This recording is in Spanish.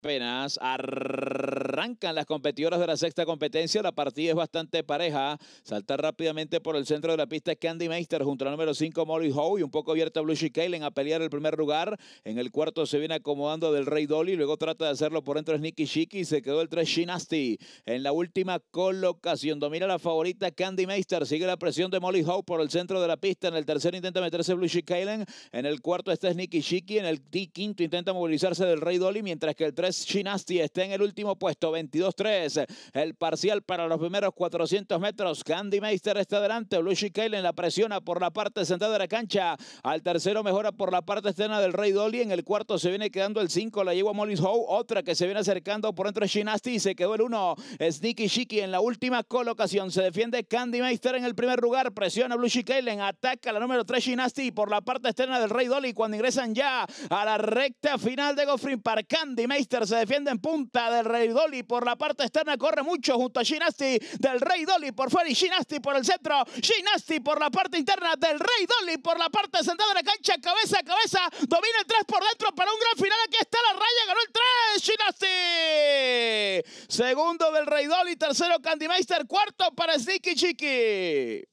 Apenas arrancan las competidoras de la sexta competencia, la partida es bastante pareja. Saltar rápidamente por el centro de la pista es Candy Meister junto al número 5 Molly Howe y un poco abierta Blushy Kalen a pelear el primer lugar. En el cuarto se viene acomodando del Rey Dolly, luego trata de hacerlo por dentro Sneaky Shiki se quedó el 3 Shinasti. En la última colocación domina la favorita Candy Meister, sigue la presión de Molly Howe por el centro de la pista. En el tercero intenta meterse Blushy Kalen, en el cuarto está Sneaky Shiki, en el quinto intenta movilizarse del Rey Dolly, mientras que el 3 Shinasti está en el último puesto, 22-3. El parcial para los primeros 400 metros. Candy Meister está adelante, Blue Kalen la presiona por la parte central de la cancha. Al tercero mejora por la parte externa del Rey Dolly. En el cuarto se viene quedando el 5, la lleva Molly Howe. Otra que se viene acercando por dentro de Shinasti y se quedó el 1. Sneaky Shiki en la última colocación. Se defiende Candy Meister en el primer lugar. Presiona Blue Kailen. Ataca la número 3 Shinasti por la parte externa del Rey Dolly. Cuando ingresan ya a la recta final de Goffrin Park, Candy Meister se defiende en punta del Rey Dolly por la parte externa, corre mucho junto a Ginasti del Rey Dolly por fuera y Ginasti por el centro, Ginasti por la parte interna del Rey Dolly por la parte sentada de la cancha, cabeza a cabeza, domina el 3 por dentro para un gran final, aquí está la raya, ganó el 3, Ginasti, segundo del Rey Dolly, tercero Candymeister, cuarto para Sneaky Chiki.